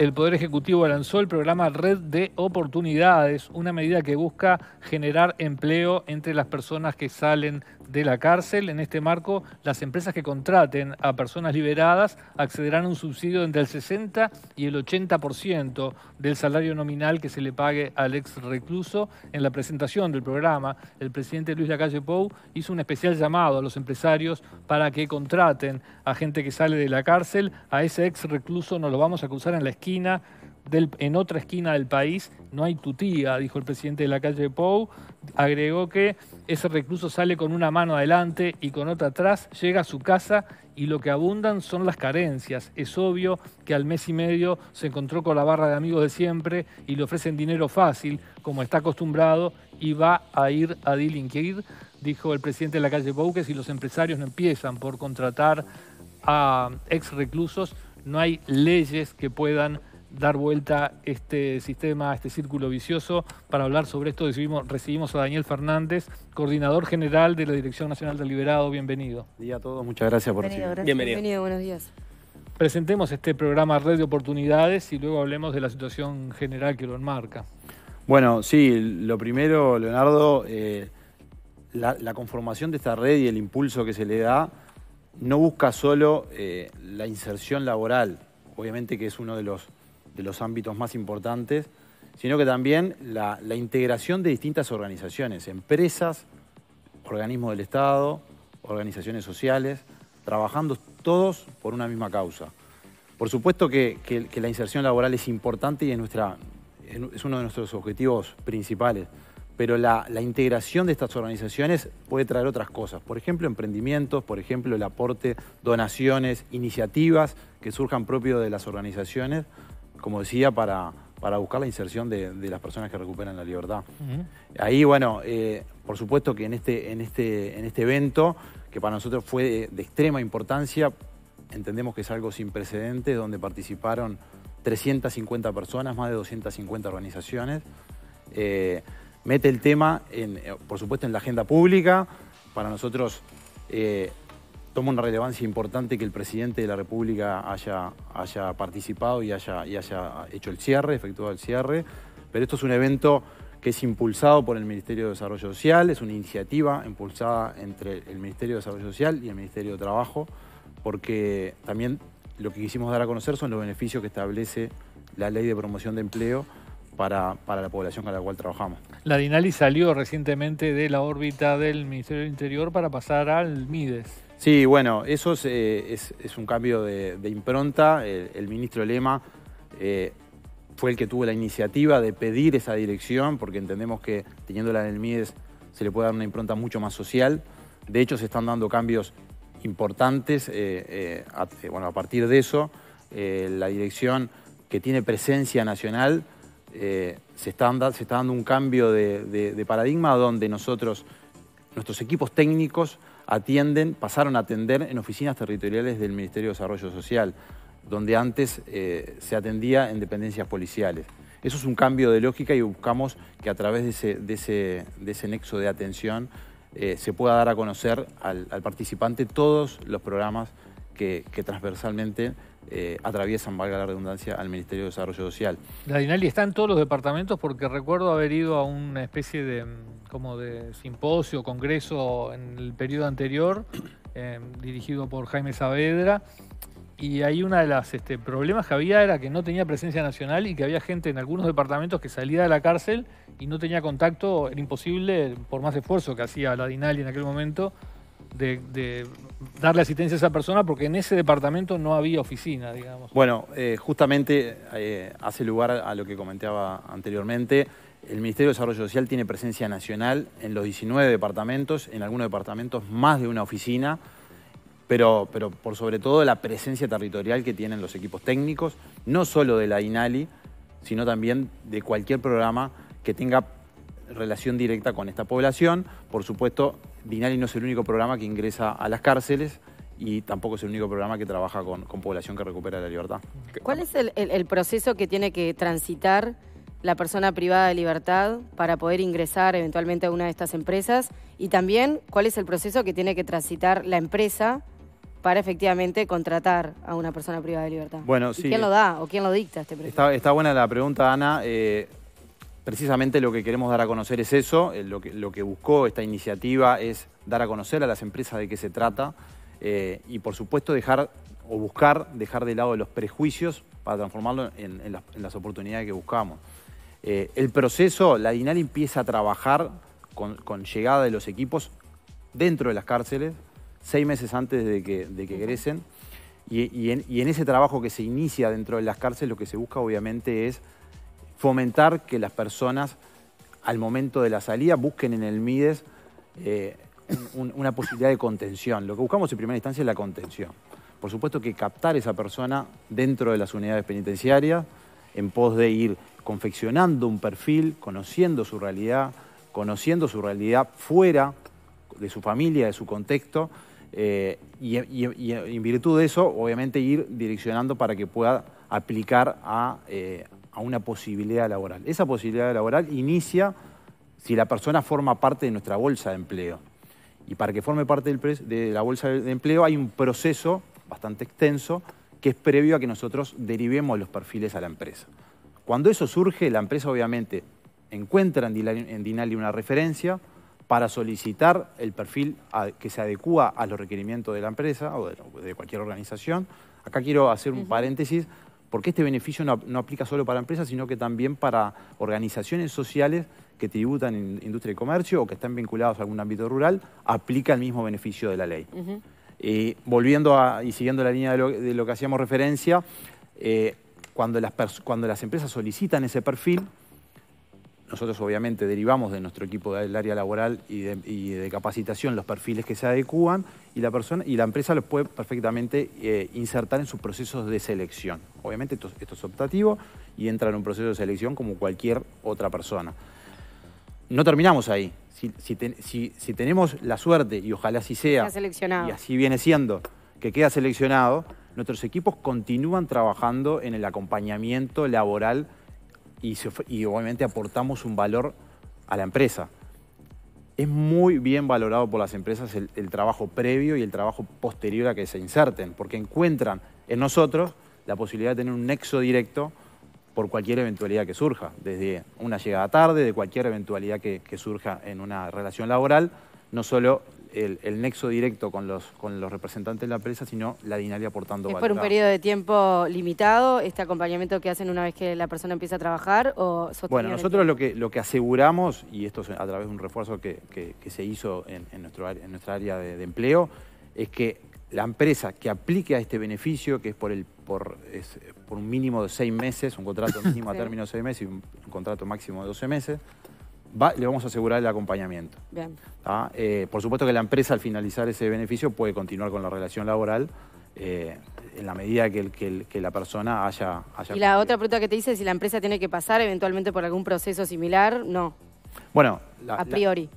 El Poder Ejecutivo lanzó el programa Red de Oportunidades, una medida que busca generar empleo entre las personas que salen de la cárcel. En este marco, las empresas que contraten a personas liberadas accederán a un subsidio entre el 60 y el 80% del salario nominal que se le pague al ex recluso. En la presentación del programa, el presidente Luis Lacalle Pou hizo un especial llamado a los empresarios para que contraten a gente que sale de la cárcel. A ese ex recluso nos lo vamos a cruzar en la esquina en otra esquina del país no hay tutía, dijo el presidente de la calle Pou. Agregó que ese recluso sale con una mano adelante y con otra atrás, llega a su casa y lo que abundan son las carencias. Es obvio que al mes y medio se encontró con la barra de amigos de siempre y le ofrecen dinero fácil, como está acostumbrado, y va a ir a delinquir, dijo el presidente de la calle Pou, que si los empresarios no empiezan por contratar a ex reclusos, no hay leyes que puedan dar vuelta este sistema, este círculo vicioso. Para hablar sobre esto recibimos, a Daniel Fernández, coordinador general de la Dirección Nacional del Liberado. Bienvenido. día a todos, muchas gracias por Bienvenido, Bienvenido. buenos días. Presentemos este programa Red de Oportunidades y luego hablemos de la situación general que lo enmarca. Bueno, sí, lo primero, Leonardo, eh, la, conformación de esta red y el impulso que se le da no busca solo eh, la inserción laboral, obviamente que es uno de los de los ámbitos más importantes, sino que también la, integración de distintas organizaciones, empresas, organismos del Estado, organizaciones sociales, trabajando todos por una misma causa. Por supuesto que, la inserción laboral es importante y es, uno de nuestros objetivos principales, pero la, la, integración de estas organizaciones puede traer otras cosas, por ejemplo, emprendimientos, por ejemplo, el aporte, donaciones, iniciativas que surjan propio de las organizaciones como decía, para, buscar la inserción de, las personas que recuperan la libertad. Ahí, bueno, eh, por supuesto que en este, en, este, en este evento, que para nosotros fue de, extrema importancia, entendemos que es algo sin precedentes, donde participaron 350 personas, más de 250 organizaciones. Eh, mete el tema, en, eh, por supuesto, en la agenda pública. Para nosotros, toma una relevancia importante que el presidente de la República haya, haya participado y haya, haya hecho el cierre, efectuado el cierre, pero esto es un evento que es impulsado por el Ministerio de Desarrollo Social, es una iniciativa impulsada entre el Ministerio de Desarrollo Social y el Ministerio de Trabajo, porque también lo que quisimos dar a conocer son los beneficios que establece la ley de promoción de empleo para, para, la población con la cual trabajamos. La DINALI salió recientemente de la órbita del Ministerio del Interior para pasar al MIDES. Sí, bueno, eso es, eh, un cambio de, impronta. El, ministro Lema eh, fue el que tuvo la iniciativa de pedir esa dirección, porque entendemos que teniéndola en el MIES se le puede dar una impronta mucho más social. De hecho, se están dando cambios importantes eh, bueno, a partir de eso. la dirección que tiene presencia nacional se está, dando, se, está dando un cambio de paradigma donde nosotros, nuestros equipos técnicos, atienden, pasaron a atender en oficinas territoriales del Ministerio de Desarrollo Social, donde antes eh, se atendía en dependencias policiales. Eso es un cambio de lógica y buscamos que a través de ese, de nexo de atención eh, se pueda dar a conocer al, participante todos los programas que transversalmente eh, atraviesan, valga la redundancia, al Ministerio de Desarrollo Social. La DINALI está en todos los departamentos porque recuerdo haber ido a una especie de, mm, como de simposio, congreso en el periodo anterior, eh, dirigido por Jaime Saavedra, y ahí una de las este, problemas que había era que no tenía presencia nacional y que había gente en algunos departamentos que salía de la cárcel y no tenía contacto, era imposible, por más esfuerzo que hacía la DINALI en aquel momento, de, darle asistencia a esa persona porque en ese departamento no había oficina, digamos. Bueno, eh, justamente eh, hace lugar a lo que comentaba anteriormente. El Ministerio de Desarrollo Social tiene presencia nacional en los 19 departamentos, en algunos departamentos más de una oficina, pero, pero por sobre todo la presencia territorial que tienen los equipos técnicos, no solo de la INALI, sino también de cualquier programa que tenga relación directa con esta población. Por supuesto, Dinali no es el único programa que ingresa a las cárceles y tampoco es el único programa que trabaja con, con población que recupera la libertad. ¿Cuál es el, proceso que tiene que transitar la persona privada de libertad para poder ingresar eventualmente a una de estas empresas? Y también, ¿cuál es el proceso que tiene que transitar la empresa para efectivamente contratar a una persona privada de libertad? Bueno, ¿Quién lo da o quién lo dicta este proceso? Está, buena la pregunta, Ana. Eh, precisamente lo que queremos dar a conocer es eso, eh, lo que, buscó esta iniciativa es dar a conocer a las empresas de qué se trata eh, y por supuesto dejar o buscar dejar de lado los prejuicios para transformarlo en, las, oportunidades que buscamos. Eh, el proceso, la DINAL empieza a trabajar con, llegada de los equipos dentro de las cárceles, seis meses antes de que, crecen y en ese trabajo que se inicia dentro de las cárceles, lo que se busca obviamente es fomentar que las personas al momento de la salida busquen en el MIDES eh, una posibilidad de contención. Lo que buscamos en primera instancia es la contención. Por supuesto que captar esa persona dentro de las unidades penitenciarias en pos de ir confeccionando un perfil, conociendo su realidad, conociendo su realidad fuera de su familia, de su contexto, eh, y, en virtud de eso, obviamente, ir direccionando para que pueda aplicar a, eh, a una posibilidad laboral. Esa posibilidad laboral inicia si la persona forma parte de nuestra bolsa de empleo. Y para que forme parte de la bolsa de empleo hay un proceso bastante extenso que es previo a que nosotros derivemos los perfiles a la empresa. Cuando eso surge, la empresa obviamente encuentra en Dinali una referencia para solicitar el perfil que se adecua a los requerimientos de la empresa o de cualquier organización. Acá quiero hacer un paréntesis porque este beneficio no, aplica solo para empresas, sino que también para organizaciones sociales que tributan en industria y comercio o que están vinculados a algún ámbito rural, aplica el mismo beneficio de la ley. volviendo y siguiendo la línea de lo, que hacíamos referencia, eh, cuando, las cuando las empresas solicitan ese perfil, nosotros obviamente derivamos de nuestro equipo del área laboral y de, capacitación los perfiles que se adecúan y la, persona, y la empresa los puede perfectamente eh, insertar en sus procesos de selección. Obviamente esto, es optativo y entra en un proceso de selección como cualquier otra persona. No terminamos ahí. Si, si tenemos la suerte, y ojalá así sea, y así viene siendo, que queda seleccionado, nuestros equipos continúan trabajando en el acompañamiento laboral y, obviamente aportamos un valor a la empresa. Es muy bien valorado por las empresas el, trabajo previo y el trabajo posterior a que se inserten, porque encuentran en nosotros la posibilidad de tener un nexo directo por cualquier eventualidad que surja, desde una llegada tarde, de cualquier eventualidad que, que, surja en una relación laboral, no solo el, nexo directo con los, con los representantes de la empresa, sino la dinaria aportando valor. ¿Es por un periodo de tiempo limitado este acompañamiento que hacen una vez que la persona empieza a trabajar? o Bueno, nosotros lo que, lo que aseguramos, y esto es a través de un refuerzo que, se hizo en, nuestro, en nuestra área de, empleo, es que la empresa que aplique a este beneficio, que es por, el, por, por un mínimo de seis meses, un contrato mínimo a término de seis meses y un, un contrato máximo de 12 meses, le vamos a asegurar el acompañamiento. Bien. Eh, por supuesto que la empresa al finalizar ese beneficio puede continuar con la relación laboral. Eh, en la medida que, la persona haya, Y la otra pregunta que te hice es si la empresa tiene que pasar eventualmente por algún proceso similar, no. Bueno, a priori.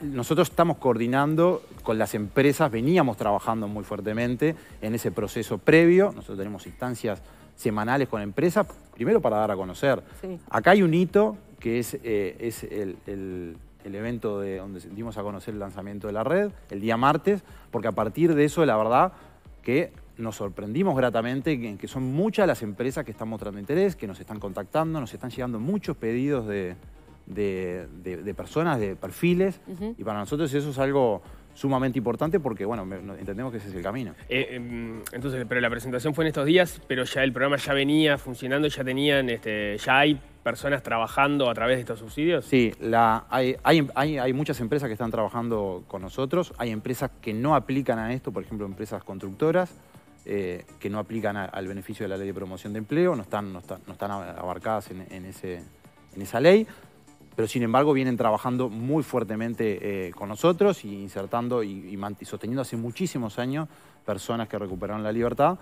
nosotros estamos coordinando con las empresas, veníamos trabajando muy fuertemente en ese proceso previo, nosotros tenemos instancias semanales con empresas, primero para dar a conocer. Acá hay un hito que es, eh, es el, evento de donde dimos a conocer el lanzamiento de la red, el día martes, porque a partir de eso, la verdad, que nos sorprendimos gratamente en que son muchas las empresas que están mostrando interés, que nos están contactando, nos están llegando muchos pedidos de, personas, de perfiles, y para nosotros eso es algo sumamente importante porque, bueno, entendemos que ese es el camino. Eh, eh, entonces, pero la presentación fue en estos días, pero ya el programa ya venía funcionando, ya tenían, este, ya hay personas trabajando a través de estos subsidios? Sí, la, hay, muchas empresas que están trabajando con nosotros, hay empresas que no aplican a esto, por ejemplo, empresas constructoras, eh, que no aplican al beneficio de la ley de promoción de empleo, no están, abarcadas en, esa ley, pero sin embargo vienen trabajando muy fuertemente eh, con nosotros y insertando y sosteniendo hace muchísimos años personas que recuperaron la libertad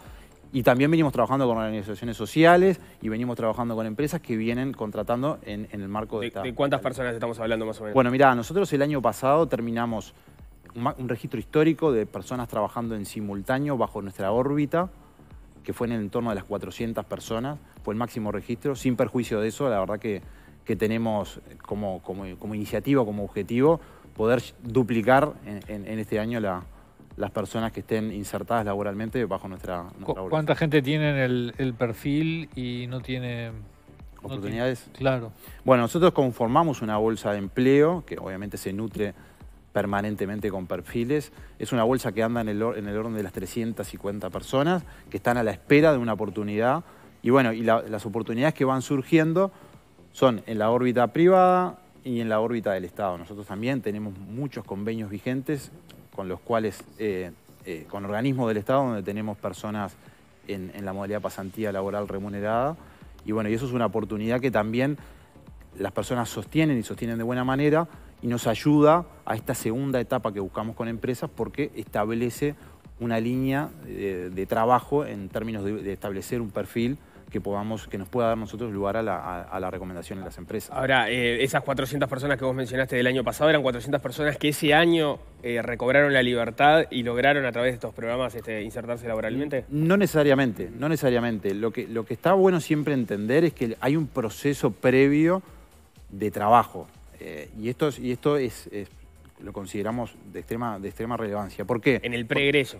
y también venimos trabajando con organizaciones sociales y venimos trabajando con empresas que vienen contratando en, el marco de, ¿De cuántas personas estamos hablando más o menos? Bueno, mira, nosotros el año pasado terminamos un, registro histórico de personas trabajando en simultáneo bajo nuestra órbita, que fue en el entorno de las 400 personas, fue el máximo registro. Sin perjuicio de eso, la verdad que, que tenemos como, como, como iniciativa, como objetivo, poder duplicar en este año la, las personas que estén insertadas laboralmente bajo nuestra, ¿Cuánta gente tiene el, perfil y no tiene oportunidades? claro. Bueno, nosotros conformamos una bolsa de empleo que obviamente se nutre permanentemente con perfiles. Es una bolsa que anda en el, en el orden de las 350 personas que están a la espera de una oportunidad. Y bueno, y las oportunidades que van surgiendo son en la órbita privada, y en la órbita del Estado. Nosotros también tenemos muchos convenios vigentes con los cuales, eh, eh, con organismos del Estado, donde tenemos personas en, la modalidad pasantía laboral remunerada. Y bueno, y eso es una oportunidad que también las personas sostienen y sostienen de buena manera y nos ayuda a esta segunda etapa que buscamos con empresas porque establece una línea eh, de, trabajo en términos de establecer un perfil que podamos, que nos pueda dar nosotros lugar a la, recomendación de las empresas. Ahora, eh, esas 400 personas que vos mencionaste del año pasado eran 400 personas que ese año eh, recobraron la libertad y lograron a través de estos programas este, insertarse laboralmente. No necesariamente, no necesariamente. Lo que, lo que está bueno siempre entender es que hay un proceso previo de trabajo. Eh, y esto, y esto es, lo consideramos de extrema, de extrema relevancia. ¿Por qué? En el pregreso.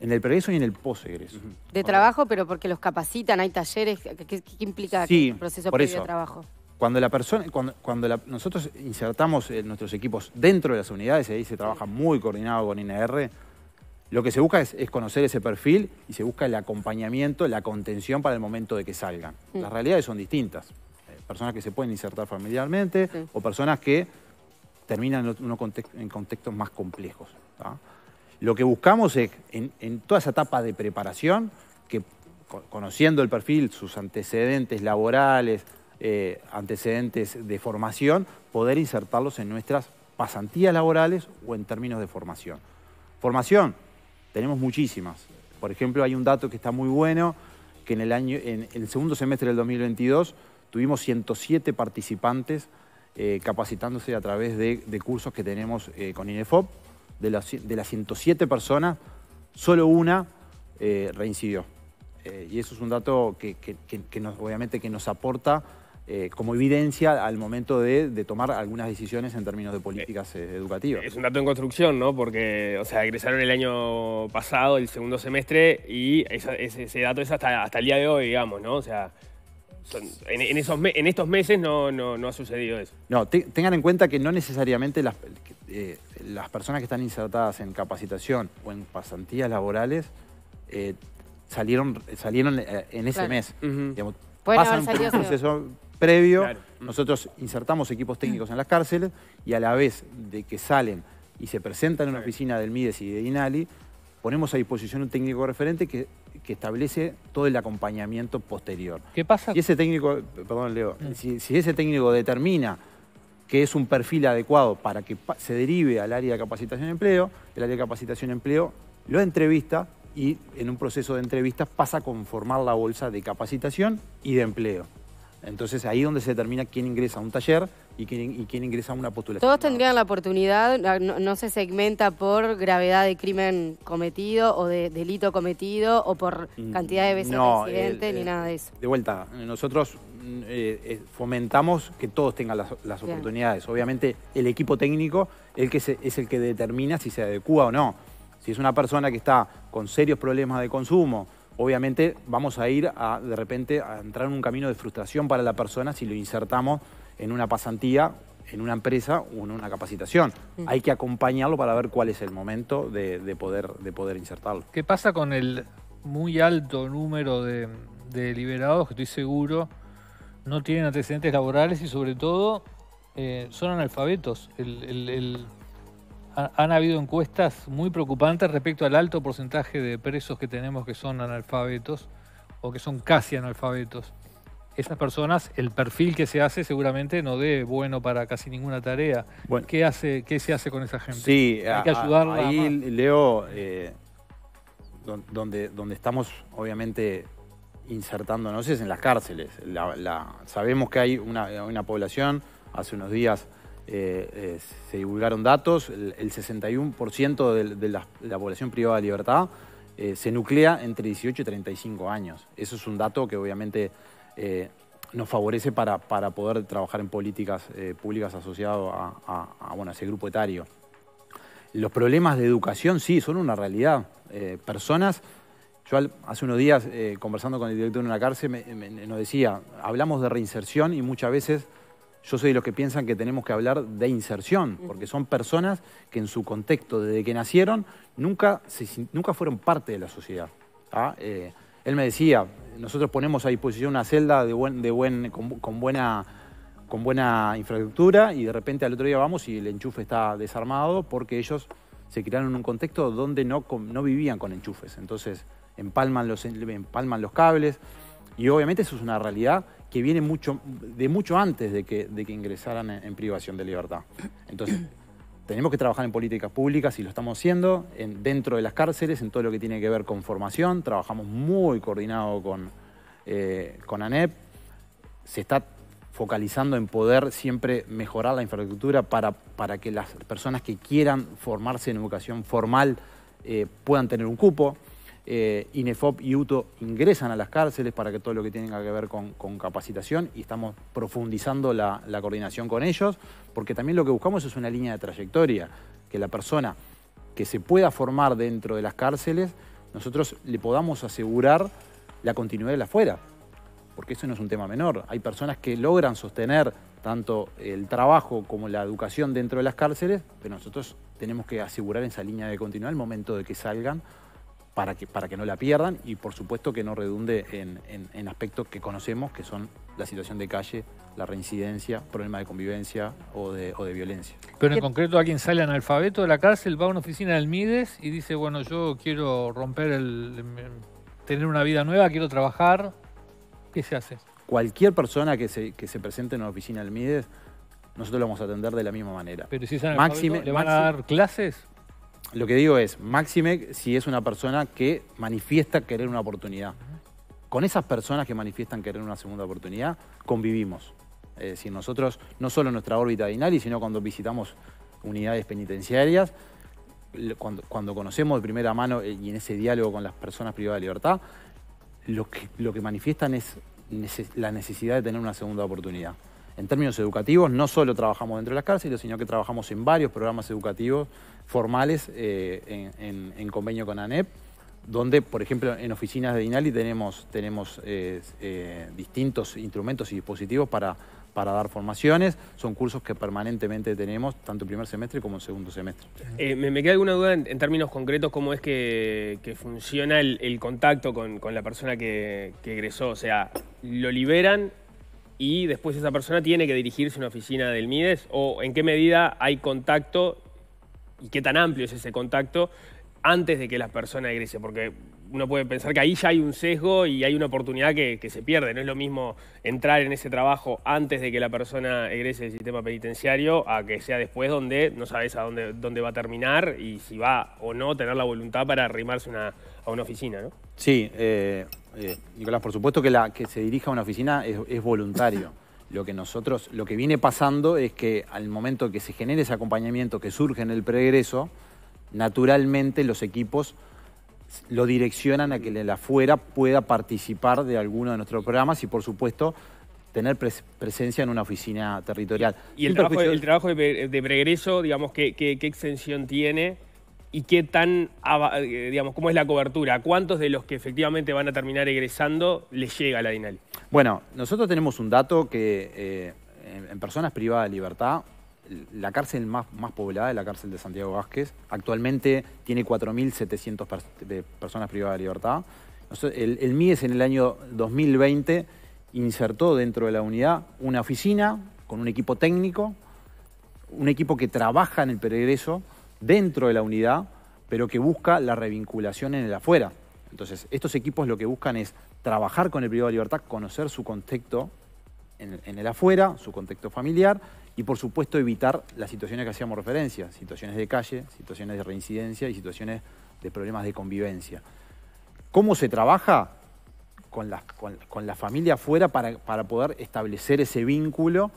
En el pregreso y en el posegreso. De trabajo, pero porque los capacitan, hay talleres, ¿qué, implica el proceso por de trabajo? Cuando la persona, cuando, nosotros insertamos eh, nuestros equipos dentro de las unidades, ahí se trabaja muy coordinado con INR, lo que se busca es, conocer ese perfil y se busca el acompañamiento, la contención para el momento de que salgan. Mm. Las realidades son distintas. Eh, personas que se pueden insertar familiarmente o personas que terminan en, contextos más complejos. Lo que buscamos es, en, en toda esa etapa de preparación, que conociendo el perfil, sus antecedentes laborales, eh, antecedentes de formación, poder insertarlos en nuestras pasantías laborales o en términos de formación. Formación, tenemos muchísimas. Por ejemplo, hay un dato que está muy bueno, que en el, año, en el segundo semestre del 2022 tuvimos 107 participantes eh, capacitándose a través de, cursos que tenemos eh, con INEFOP de las, 107 personas, solo una eh, reincidió. Eh, y eso es un dato que, nos, obviamente que nos aporta eh, como evidencia al momento de, tomar algunas decisiones en términos de políticas educativas. Es un dato en construcción, ¿no? Porque, o sea, egresaron el año pasado, el segundo semestre, y ese, dato es hasta, hasta el día de hoy, digamos, ¿no? O sea, en, esos en estos meses no, no, ha sucedido eso. No, tengan en cuenta que no necesariamente eh, las, personas que están insertadas en capacitación o en pasantías laborales eh, salieron, salieron eh, en ese mes. pasan por un proceso previo. Nosotros insertamos equipos técnicos en las cárceles y a la vez de que salen y se presentan en una oficina del MIDES y de INALI, ponemos a disposición un técnico referente que, establece todo el acompañamiento posterior. ¿Qué pasa? Y ese técnico, perdón Leo, mm. si, si ese técnico determina que es un perfil adecuado para que se derive al área de capacitación y empleo, el área de capacitación y empleo lo entrevista y en un proceso de entrevistas pasa a conformar la bolsa de capacitación y de empleo. Entonces ahí es donde se determina quién ingresa a un taller y quién, ingresa a una postulación. Todos tendrían la oportunidad, no, se segmenta por gravedad de crimen cometido o de delito cometido o por mm, cantidad de veces de accidente ni nada de eso. De vuelta, nosotros mm, eh, eh, fomentamos que todos tengan las, oportunidades. Obviamente el equipo técnico es el que determina si se adecúa o no. Si es una persona que está con serios problemas de consumo, obviamente vamos a ir a, de repente a entrar en un camino de frustración para la persona si lo insertamos en una pasantía, en una empresa o en una capacitación. Mm. Hay que acompañarlo para ver cuál es el momento de, poder, de poder insertarlo. ¿Qué pasa con el muy alto número de, liberados que estoy seguro no tienen antecedentes laborales y sobre todo eh, son analfabetos? han habido encuestas muy preocupantes respecto al alto porcentaje de presos que tenemos que son analfabetos o que son casi analfabetos. Esas personas, el perfil que se hace seguramente no dé bueno para casi ninguna tarea. ¿Qué, hace, ¿Qué se hace con esa gente? Sí, hay que ayudarla. Ahí, Leo, eh, donde, donde estamos obviamente insertándonos es en las cárceles. sabemos que hay una población, hace unos días eh, eh, se divulgaron datos, el, 61% de, la, población privada de libertad eh, se nuclea entre 18 y 35 años. Eso es un dato que obviamente nos favorece para, poder trabajar en políticas públicas asociado a, ese grupo etario. Los problemas de educación, sí, son una realidad. personas, yo hace unos días, conversando con el director de una cárcel, nos decía, hablamos de reinserción y muchas veces yo soy de los que piensan que tenemos que hablar de inserción, porque son personas que en su contexto, desde que nacieron, nunca, nunca fueron parte de la sociedad. ¿ah? Eh, él me decía, nosotros ponemos a disposición una celda de con, buena, con buena infraestructura y de repente al otro día vamos y el enchufe está desarmado porque ellos se criaron en un contexto donde no, no vivían con enchufes. Entonces empalman los, empalman los cables y obviamente eso es una realidad que viene mucho, de mucho antes de que, de ingresaran en, privación de libertad. Entonces, tenemos que trabajar en políticas públicas y lo estamos haciendo, dentro de las cárceles, en todo lo que tiene que ver con formación, trabajamos muy coordinado con, eh, con ANEP, se está focalizando en poder siempre mejorar la infraestructura para, que las personas que quieran formarse en educación formal eh, puedan tener un cupo. Eh, INEFOP y UTO ingresan a las cárceles para que todo lo que tenga que ver con, capacitación y estamos profundizando la, coordinación con ellos, porque también lo que buscamos es una línea de trayectoria, que la persona que se pueda formar dentro de las cárceles, nosotros le podamos asegurar la continuidad de la fuera, porque eso no es un tema menor. Hay personas que logran sostener tanto el trabajo como la educación dentro de las cárceles, pero nosotros tenemos que asegurar esa línea de continuidad el momento de que salgan para que, para que no la pierdan y por supuesto que no redunde en, aspectos que conocemos, que son la situación de calle, la reincidencia, problema de convivencia o de, o de violencia. Pero en concreto ¿a alguien sale analfabeto de la cárcel, va a una oficina del Mides y dice, bueno, yo quiero romper el... Em, tener una vida nueva, quiero trabajar, ¿qué se hace? Cualquier persona que se, presente en una oficina del Mides, nosotros lo vamos a atender de la misma manera. Pero si ¿le van a dar clases? lo que digo es, máxime si es una persona que manifiesta querer una oportunidad. Con esas personas que manifiestan querer una segunda oportunidad, convivimos. Es decir, nosotros, no solo en nuestra órbita de sino cuando visitamos unidades penitenciarias, cuando, conocemos de primera mano eh, y en ese diálogo con las personas privadas de libertad, lo que, lo que manifiestan es la necesidad de tener una segunda oportunidad en términos educativos, no solo trabajamos dentro de las cárceles, sino que trabajamos en varios programas educativos formales eh, en, convenio con ANEP, donde, por ejemplo, en oficinas de INALI tenemos, tenemos eh, eh, distintos instrumentos y dispositivos para, dar formaciones. Son cursos que permanentemente tenemos, tanto primer semestre como en segundo semestre. me, queda alguna duda en, términos concretos, cómo es que, funciona el, contacto con, la persona que egresó. O sea, lo liberan y después esa persona tiene que dirigirse a una oficina del MIDES o en qué medida hay contacto y qué tan amplio es ese contacto antes de que la persona egrese, porque uno puede pensar que ahí ya hay un sesgo y hay una oportunidad que, se pierde. No es lo mismo entrar en ese trabajo antes de que la persona egrese del sistema penitenciario a que sea después donde no sabes a dónde, dónde va a terminar y si va o no tener la voluntad para arrimarse a una oficina, ¿no? Sí, eh, eh, Nicolás, por supuesto que la que se dirija a una oficina es, voluntario. Lo que nosotros, lo que viene pasando es que al momento que se genere ese acompañamiento que surge en el pregreso, naturalmente los equipos lo direccionan a que el afuera pueda participar de alguno de nuestros programas y por supuesto tener presencia en una oficina territorial. ¿Y el trabajo, trabajo, de, de pregreso, digamos, qué extensión tiene y qué tan, eh, digamos, cómo es la cobertura? ¿Cuántos de los que efectivamente van a terminar egresando les llega a la DINALI? Bueno, nosotros tenemos un dato que eh, en, personas privadas de libertad, la cárcel más, más poblada es la cárcel de Santiago Vázquez. Actualmente tiene 4.700 personas privadas de libertad. El, el MIES en el año 2020 insertó dentro de la unidad una oficina con un equipo técnico, un equipo que trabaja en el peregreso dentro de la unidad, pero que busca la revinculación en el afuera. Entonces, estos equipos lo que buscan es trabajar con el privado de libertad, conocer su contexto en, el afuera, su contexto familiar, y por supuesto evitar las situaciones que hacíamos referencia, situaciones de calle, situaciones de reincidencia y situaciones de problemas de convivencia. ¿Cómo se trabaja? Con la, familia afuera para poder establecer ese vínculo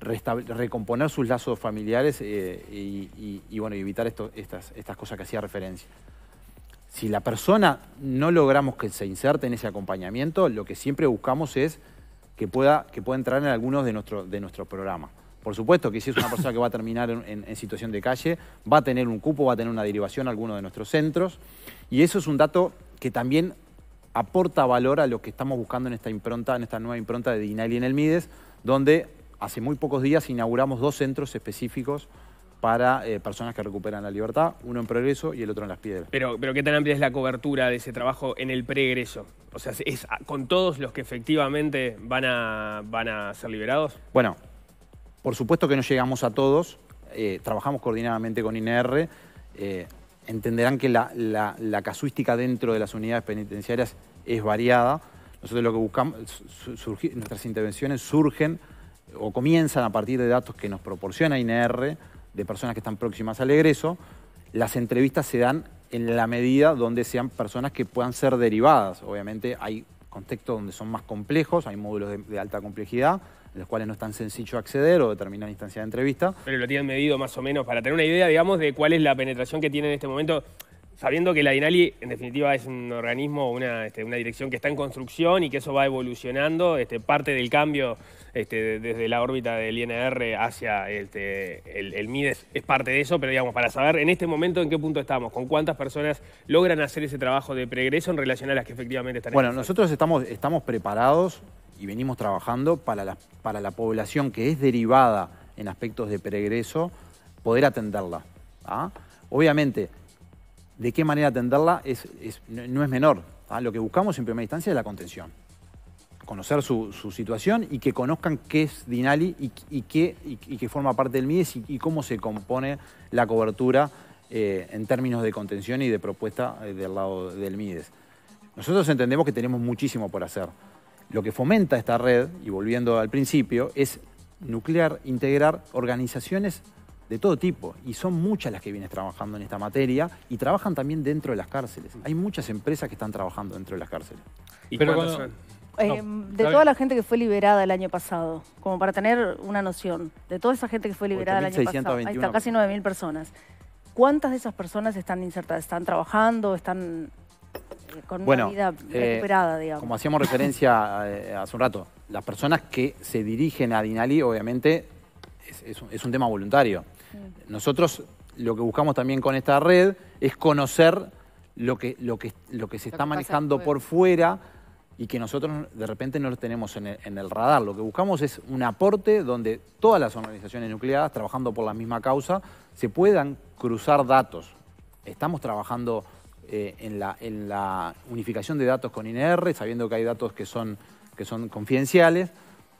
recomponer sus lazos familiares eh, y, bueno, evitar esto, estas, cosas que hacía referencia. Si la persona no logramos que se inserte en ese acompañamiento, lo que siempre buscamos es que pueda, que pueda entrar en algunos de nuestros de Por supuesto que si es una persona que va a terminar en, situación de calle, va a tener un cupo, va a tener una derivación a alguno de nuestros centros. Y eso es un dato que también aporta valor a lo que estamos buscando en esta impronta, en esta nueva impronta de Dinali en el Mides, donde hace muy pocos días inauguramos dos centros específicos para eh, personas que recuperan la libertad, uno en Progreso y el otro en Las Piedras. Pero, pero ¿qué tan amplia es la cobertura de ese trabajo en el pregreso? O sea, ¿es con todos los que efectivamente van a, van a ser liberados? Bueno, por supuesto que no llegamos a todos, eh, trabajamos coordinadamente con INR, eh, entenderán que la, casuística dentro de las unidades penitenciarias es variada, nosotros lo que buscamos, nuestras intervenciones surgen o comienzan a partir de datos que nos proporciona INR de personas que están próximas al egreso, las entrevistas se dan en la medida donde sean personas que puedan ser derivadas. Obviamente hay contextos donde son más complejos, hay módulos de, alta complejidad, en los cuales no es tan sencillo acceder o determinar instancia de entrevista. Pero lo tienen medido más o menos para tener una idea, digamos, de cuál es la penetración que tiene en este momento sabiendo que la DINALI en definitiva es un organismo, una, este, una dirección que está en construcción y que eso va evolucionando, este, parte del cambio este, desde la órbita del INR hacia el, MIDES es parte de eso, pero digamos, para saber en este momento en qué punto estamos, con cuántas personas logran hacer ese trabajo de pregreso en relación a las que efectivamente están Bueno, nosotros estamos, estamos preparados y venimos trabajando para la, para la población que es derivada en aspectos de pregreso, poder atenderla. ¿ah? Obviamente, de qué manera atenderla no es menor. Lo que buscamos en primera instancia es la contención. Conocer su, situación y que conozcan qué es Dinali y, qué, que forma parte del MIDES y, cómo se compone la cobertura eh, en términos de contención y de propuesta eh, del lado del MIDES. Nosotros entendemos que tenemos muchísimo por hacer. Lo que fomenta esta red, y volviendo al principio, es nuclear, integrar organizaciones de todo tipo, y son muchas las que vienes trabajando en esta materia, y trabajan también dentro de las cárceles. Hay muchas empresas que están trabajando dentro de las cárceles. ¿Y Pero eh, de toda la gente que fue liberada el año pasado, como para tener una noción, de toda esa gente que fue liberada el año pasado, ahí casi 9.000 personas. ¿Cuántas de esas personas están insertadas? ¿Están trabajando? ¿Están eh, con una vida eh, recuperada, digamos. Como hacíamos referencia hace un rato, las personas que se dirigen a Dinali, obviamente, es un, tema voluntario. Mm. Nosotros lo que buscamos también con esta red es conocer lo que, lo que, lo que se está manejando por fuera y que nosotros de repente no lo tenemos en el, radar. Lo que buscamos es un aporte donde todas las organizaciones nucleadas, trabajando por la misma causa, se puedan cruzar datos. Estamos trabajando eh, en, la, en la unificación de datos con INR, sabiendo que hay datos que son, que son confidenciales,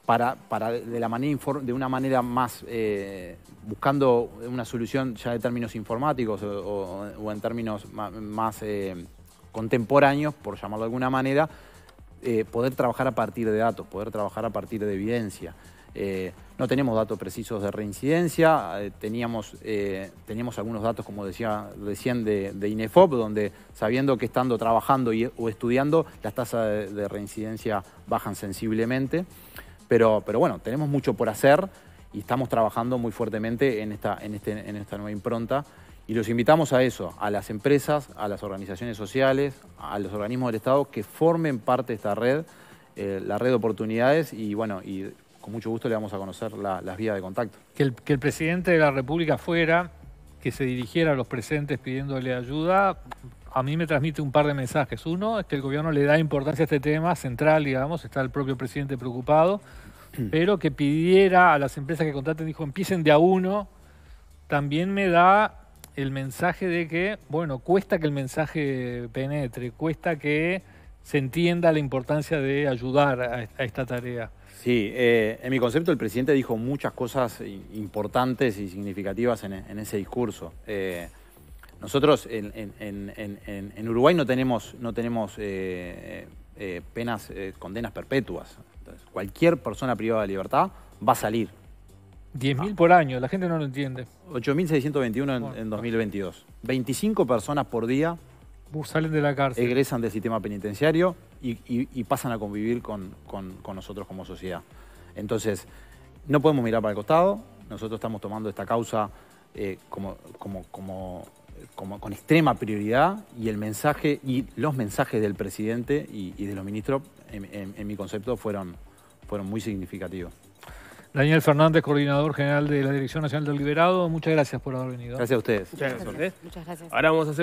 para, de, la manera, de una manera más, eh, buscando una solución ya de términos informáticos o, en términos más, eh, contemporáneos, por llamarlo de alguna manera, eh, poder trabajar a partir de datos, poder trabajar a partir de evidencia. no tenemos datos precisos de reincidencia, teníamos, algunos datos, como decía recién, de, de, INEFOP, donde sabiendo que estando trabajando y, o estudiando, las tasas de reincidencia bajan sensiblemente. Pero, bueno, tenemos mucho por hacer y estamos trabajando muy fuertemente en esta, este, en, esta nueva impronta. Y los invitamos a eso, a las empresas, a las organizaciones sociales, a los organismos del Estado que formen parte de esta red, eh, la red de oportunidades y bueno, y con mucho gusto le vamos a conocer las vías de contacto. Que el, que el presidente de la República fuera, que se dirigiera a los presentes pidiéndole ayuda, a mí me transmite un par de mensajes. Uno es que el gobierno le da importancia a este tema central, digamos, está el propio presidente preocupado, mm. pero que pidiera a las empresas que contraten, dijo, empiecen de a uno, también me da el mensaje de que, bueno, cuesta que el mensaje penetre, cuesta que se entienda la importancia de ayudar a, esta tarea. Sí, eh, en mi concepto el presidente dijo muchas cosas importantes y significativas en, e-, ese discurso. Eh, nosotros en, Uruguay no tenemos, no tenemos eh, eh, penas, eh, condenas perpetuas. cualquier persona privada de libertad va a salir. 10.000 por año, la gente no lo entiende. 8.621 en, 2022. 25 personas por día uh, salen de la cárcel. Egresan del sistema penitenciario y, pasan a convivir con, nosotros como sociedad. Entonces, no podemos mirar para el costado. Nosotros estamos tomando esta causa como, como, con extrema prioridad y el mensaje y los mensajes del presidente y, de los ministros, en, mi concepto, fueron, fueron muy significativos. Daniel Fernández, coordinador general de la Dirección Nacional del Liberado, muchas gracias por haber venido. Gracias a ustedes. Muchas gracias. Ahora vamos